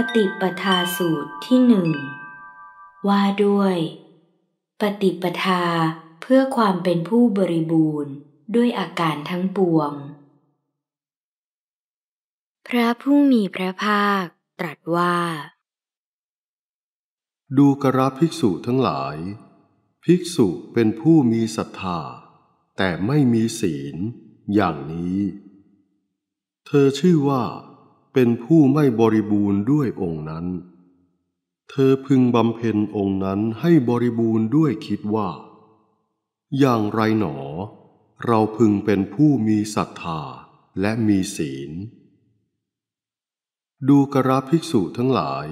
ปฏิปทาสูตรที่หนึ่ง ว่าด้วย ปฏิปทาเพื่อความเป็นผู้บริบูรณ์ด้วยอาการทั้งปวง พระผู้มีพระภาคตรัสว่า ดูกระภิกษุทั้งหลาย ภิกษุเป็นผู้มีศรัทธา แต่ไม่มีศีลอย่างนี้ เธอชื่อว่าเป็นผู้ไม่บริบูรณ์ด้วยองค์นั้น เธอพึงบำเพ็ญองค์นั้นให้บริบูรณ์ด้วยคิดว่า อย่างไรหนอ เราพึงเป็นผู้มีศรัทธาและมีศีล ดูกราภิกษุทั้งหลาย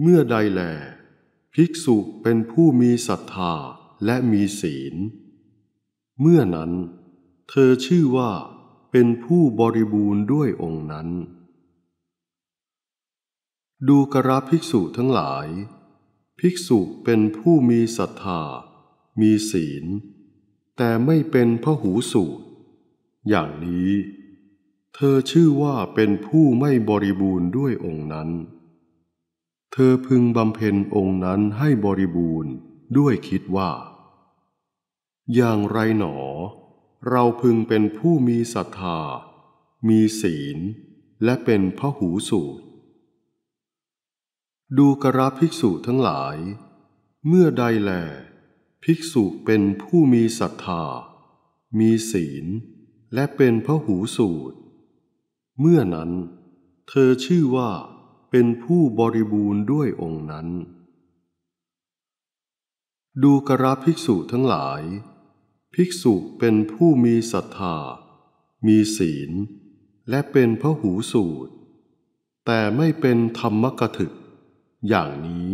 เมื่อใดแล ภิกษุเป็นผู้มีศรัทธาและมีศีล เมื่อนั้น เธอชื่อว่า เป็นผู้บริบูรณ์ด้วยองค์นั้นดูกราภิกษุทั้งหลาย ภิกษุเป็นผู้มีศรัทธา มีศีล แต่ไม่เป็นพหูสูตรอย่างนี้ เธอชื่อว่าเป็นผู้ไม่บริบูรณ์ด้วยองค์นั้น เธอพึงบำเพ็ญองค์นั้นให้บริบูรณ์ด้วยคิดว่า อย่างไรหนอ เราพึงเป็นผู้มีศรัทธา มีศีล และเป็นพหูสูตรดูกระภิกษุทั้งหลาย เมื่อใดแล ภิกษุเป็นผู้มีศรัทธา มีศีล และเป็นพระหูสูตร เมื่อนั้น เธอชื่อว่าเป็นผู้บริบูรณ์ด้วยองค์นั้น ดูกระภิกษุทั้งหลาย ภิกษุเป็นผู้มีศรัทธา มีศีล และเป็นพระหูสูตร แต่ไม่เป็นธรรมกถึกอย่างนี้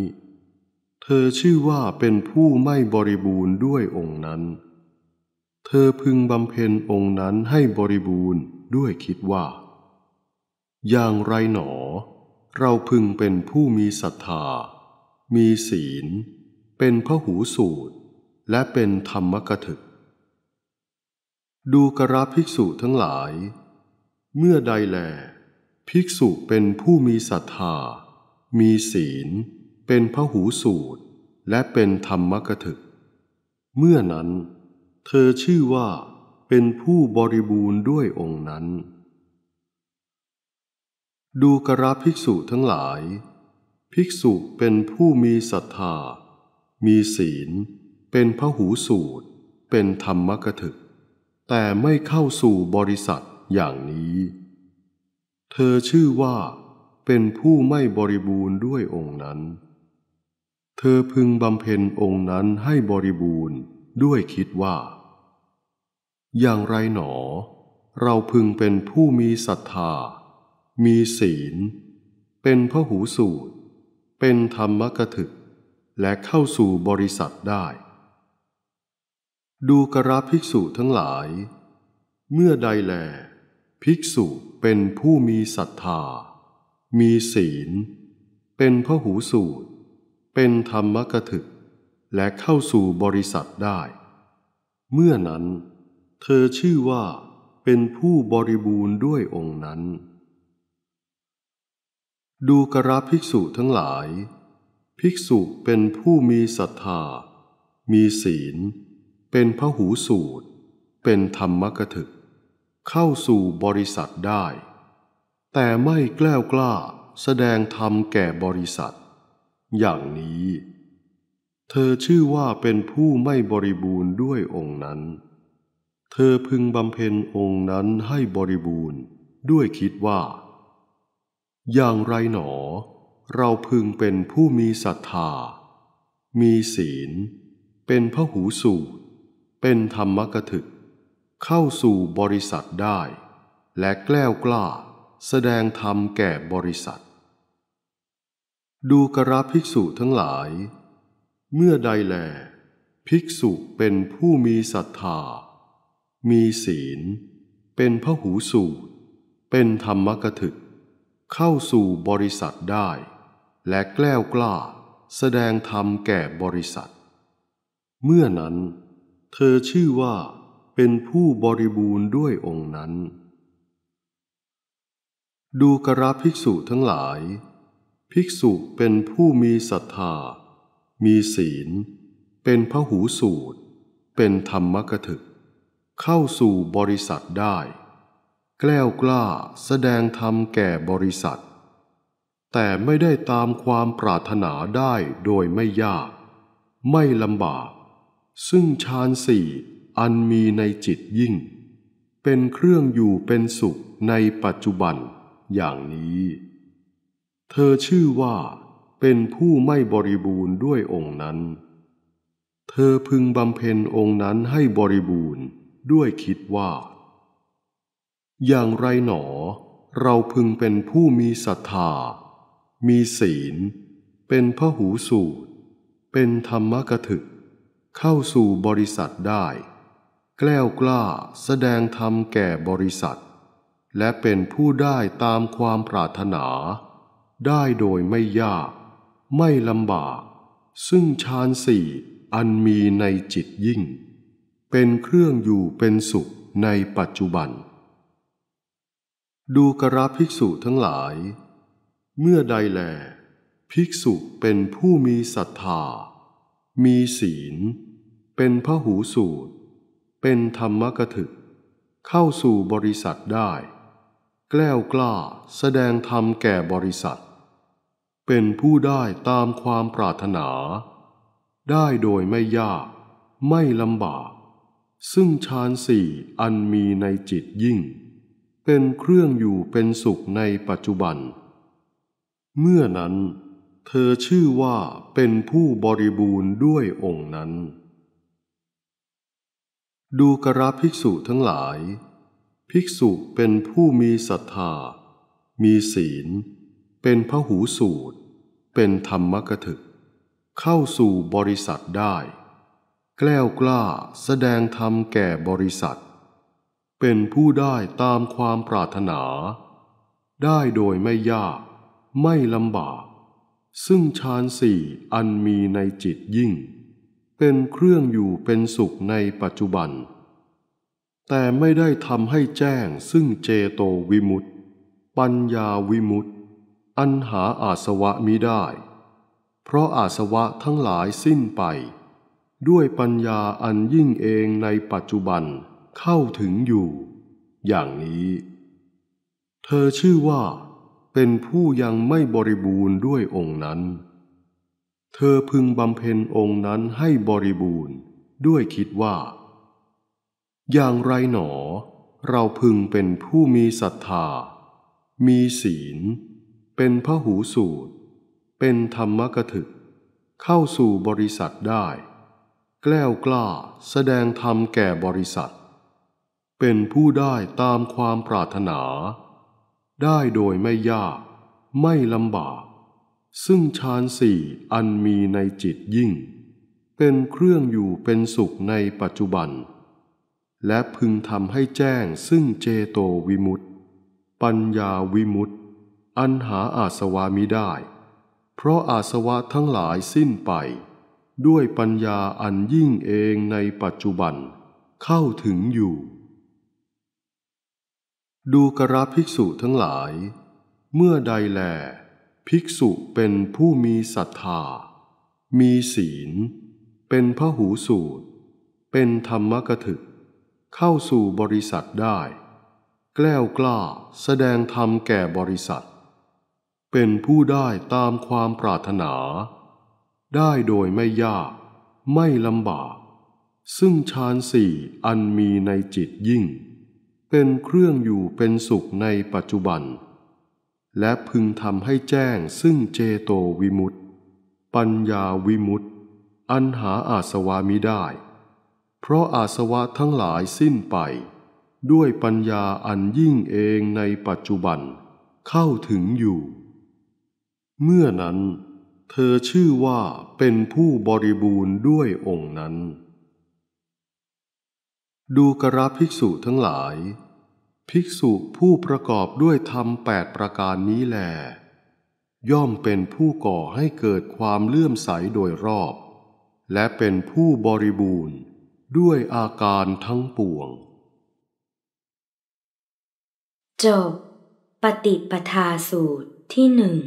เธอชื่อว่าเป็นผู้ไม่บริบูรณ์ด้วยองค์นั้น เธอพึงบำเพ็ญองค์นั้นให้บริบูรณ์ด้วยคิดว่า อย่างไรหนอ เราพึงเป็นผู้มีศรัทธา มีศีล เป็นพหูสูตร และเป็นธรรมกถึก ดูกราภิกษุทั้งหลาย เมื่อใดแล ภิกษุเป็นผู้มีศรัทธามีศีล เป็นพระหูสูตร และเป็นธรรมกถึก เมื่อนั้น เธอชื่อว่าเป็นผู้บริบูรณ์ด้วยองค์นั้น ดูกราภิกษุทั้งหลาย ภิกษุเป็นผู้มีศรัทธา มีศีล เป็นพระหูสูตร เป็นธรรมกถึก แต่ไม่เข้าสู่บริษัทอย่างนี้ เธอชื่อว่าเป็นผู้ไม่บริบูรณ์ด้วยองค์นั้น เธอพึงบำเพ็ญองค์นั้นให้บริบูรณ์ด้วยคิดว่า อย่างไรหนอ เราพึงเป็นผู้มีศรัทธา มีศีล เป็นพหูสูตร เป็นธรรมกถึก และเข้าสู่บริษัทได้ ดูกราภิกษุทั้งหลาย เมื่อใดแล ภิกษุเป็นผู้มีศรัทธามีศีล เป็นพหูสูตร เป็นธรรมกถึก และเข้าสู่บริษัทได้ เมื่อนั้น เธอชื่อว่าเป็นผู้บริบูรณ์ด้วยองค์นั้น ดูกราภิกษุทั้งหลาย ภิกษุเป็นผู้มีศรัทธา มีศีล เป็นพหูสูตร เป็นธรรมกถึก เข้าสู่บริษัทได้แต่ไม่แกล้ากล้าแสดงธรรมแก่บริษัท อย่างนี้ เธอชื่อว่าเป็นผู้ไม่บริบูรณ์ด้วยองค์นั้น เธอพึงบำเพ็ญองค์นั้นให้บริบูรณ์ด้วยคิดว่า อย่างไรหนอ เราพึงเป็นผู้มีศรัทธา มีศีล เป็นพระหูสูตรเป็นธรรมกถึก เข้าสู่บริษัทได้ และแกล้วกล้าแสดงธรรมแก่บริษัท ดูกราภิกษุทั้งหลาย เมื่อใดแล ภิกษุเป็นผู้มีศรัทธา มีศีล เป็นพระหูสูตรเป็นธรรมกถึก เข้าสู่บริษัทได้ และแกล้วกล้า แสดงธรรมแก่บริษัท เมื่อนั้น เธอชื่อว่า เป็นผู้บริบูรณ์ด้วยองค์นั้นดูกระภิกษุทั้งหลาย ภิกษุเป็นผู้มีศรัทธา มีศีล เป็นพระหูสูตร เป็นธรรมกถึก เข้าสู่บริษัทได้ แกล้วกล้าแสดงธรรมแก่บริษัท แต่ไม่ได้ตามความปรารถนาได้โดยไม่ยาก ไม่ลำบาก ซึ่งฌานสี่อันมีในจิตยิ่ง เป็นเครื่องอยู่เป็นสุขในปัจจุบันอย่างนี้เธอชื่อว่าเป็นผู้ไม่บริบูรณ์ด้วยองค์นั้น เธอพึงบำเพ็ญองค์นั้นให้บริบูรณ์ด้วยคิดว่า อย่างไรหนอเราพึงเป็นผู้มีศรัทธา มีศีล เป็นพหูสูตรเป็นธรรมกถึกเข้าสู่บริษัทได้ แกล้วกล้าแสดงธรรมแก่บริษัทและเป็นผู้ได้ตามความปรารถนา ได้โดยไม่ยาก ไม่ลำบาก ซึ่งฌานสี่อันมีในจิตยิ่ง เป็นเครื่องอยู่เป็นสุขในปัจจุบัน ดูกราภิกษุทั้งหลาย เมื่อใดแล ภิกษุเป็นผู้มีศรัทธา มีศีล เป็นพระหูสูตร เป็นธรรมกถึก เข้าสู่บริษัทได้แกล้วกล้าแสดงธรรมแก่บริษัท เป็นผู้ได้ตามความปรารถนา ได้โดยไม่ยาก ไม่ลำบาก ซึ่งฌานสี่อันมีในจิตยิ่ง เป็นเครื่องอยู่เป็นสุขในปัจจุบัน เมื่อนั้นเธอชื่อว่าเป็นผู้บริบูรณ์ด้วยองค์นั้น ดูกระภิกษุทั้งหลายภิกษุเป็นผู้มีศรัทธา มีศีล เป็นพหูสูตร เป็นธรรมกถึก เข้าสู่บริษัทได้ แกล้วกล้าแสดงธรรมแก่บริษัท เป็นผู้ได้ตามความปรารถนา ได้โดยไม่ยาก ไม่ลำบาก ซึ่งฌานสี่อันมีในจิตยิ่ง เป็นเครื่องอยู่เป็นสุขในปัจจุบันแต่ไม่ได้ทำให้แจ้งซึ่งเจโตวิมุตติปัญญาวิมุตติอันหาอาสวะมิได้ เพราะอาสวะทั้งหลายสิ้นไป ด้วยปัญญาอันยิ่งเองในปัจจุบันเข้าถึงอยู่ อย่างนี้ เธอชื่อว่า เป็นผู้ยังไม่บริบูรณ์ด้วยองค์นั้น เธอพึงบำเพ็ญองค์นั้นให้บริบูรณ์ด้วยคิดว่าอย่างไรหนอเราพึงเป็นผู้มีศรัทธา มีศีล เป็นพระหูสูตร เป็นธรรมกถึก เข้าสู่บริษัทได้ แกล้วกล้าแสดงธรรมแก่บริษัท เป็นผู้ได้ตามความปรารถนา ได้โดยไม่ยาก ไม่ลำบาก ซึ่งฌานสี่อันมีในจิตยิ่ง เป็นเครื่องอยู่เป็นสุขในปัจจุบันและพึงทำให้แจ้งซึ่งเจโตวิมุตติปัญญาวิมุตติอันหาอาสวามิได้ เพราะอาสวะทั้งหลายสิ้นไป ด้วยปัญญาอันยิ่งเองในปัจจุบันเข้าถึงอยู่ ดูกราภิกษุทั้งหลาย เมื่อใดแล ภิกษุเป็นผู้มีศรัทธา มีศีล เป็นพระหูสูตร เป็นธรรมกถึกเข้าสู่บริษัทได้แกล้วกล้าแสดงธรรมแก่บริษัท เป็นผู้ได้ตามความปรารถนา ได้โดยไม่ยาก ไม่ลำบากซึ่งฌานสี่อันมีในจิตยิ่ง เป็นเครื่องอยู่เป็นสุขในปัจจุบัน และพึงทำให้แจ้งซึ่งเจโตวิมุตติปัญญาวิมุตติอันหาอาสวามิได้เพราะอาสวะทั้งหลายสิ้นไป ด้วยปัญญาอันยิ่งเองในปัจจุบันเข้าถึงอยู่ เมื่อนั้น เธอชื่อว่าเป็นผู้บริบูรณ์ด้วยองค์นั้น ดูกราภิกษุทั้งหลาย ภิกษุผู้ประกอบด้วยธรรมแปดประการนี้แหลย่อมเป็นผู้ก่อให้เกิดความเลื่อมใสโดยรอบ และเป็นผู้บริบูรณ์ด้วยอาการทั้งปวงจบปฏิปทาสูตรที่หนึ่ง